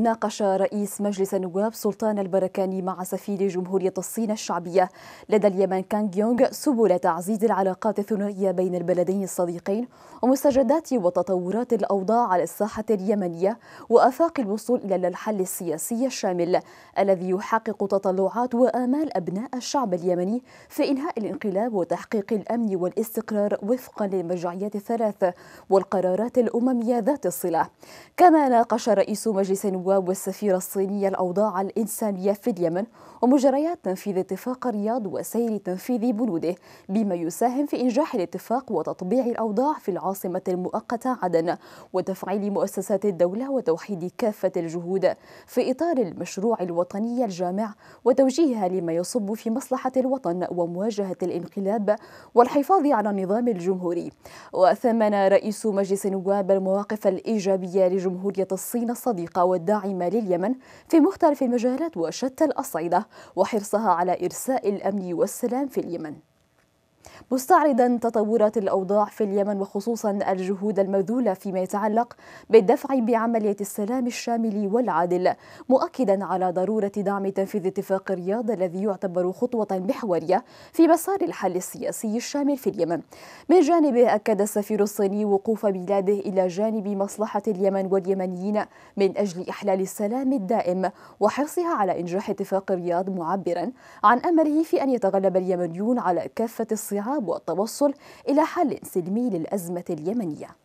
ناقش رئيس مجلس النواب سلطان البركاني مع سفير جمهورية الصين الشعبية لدى اليمن كانغ يونغ سبل تعزيز العلاقات الثنائية بين البلدين الصديقين ومستجدات وتطورات الأوضاع على الساحة اليمنية وآفاق الوصول إلى الحل السياسي الشامل الذي يحقق تطلعات وآمال أبناء الشعب اليمني في إنهاء الانقلاب وتحقيق الأمن والاستقرار وفقا للمرجعيات الثلاث والقرارات الأممية ذات الصلة كما ناقش رئيس مجلس النواب النواب والسفيرة الصينية الأوضاع الإنسانية في اليمن ومجريات تنفيذ اتفاق الرياض وسير تنفيذ بنوده بما يساهم في إنجاح الاتفاق وتطبيع الأوضاع في العاصمة المؤقتة عدن وتفعيل مؤسسات الدولة وتوحيد كافة الجهود في إطار المشروع الوطني الجامع وتوجيهها لما يصب في مصلحة الوطن ومواجهة الانقلاب والحفاظ على النظام الجمهوري وثمن رئيس مجلس النواب المواقف الإيجابية لجمهورية الصين الصديقة والدعم الناعمه لليمن في مختلف المجالات وشتى الأصعدة وحرصها على إرساء الأمن والسلام في اليمن مستعرضا تطورات الأوضاع في اليمن وخصوصا الجهود المبذولة فيما يتعلق بالدفع بعملية السلام الشامل والعادل مؤكدا على ضرورة دعم تنفيذ اتفاق الرياض الذي يعتبر خطوة محورية في مسار الحل السياسي الشامل في اليمن من جانبه أكد السفير الصيني وقوف بلاده إلى جانب مصلحة اليمن واليمنيين من أجل إحلال السلام الدائم وحرصها على إنجاح اتفاق الرياض معبرا عن أمله في أن يتغلب اليمنيون على كافة الصين الصعاب والتوصل إلى حل سلمي للأزمة اليمنية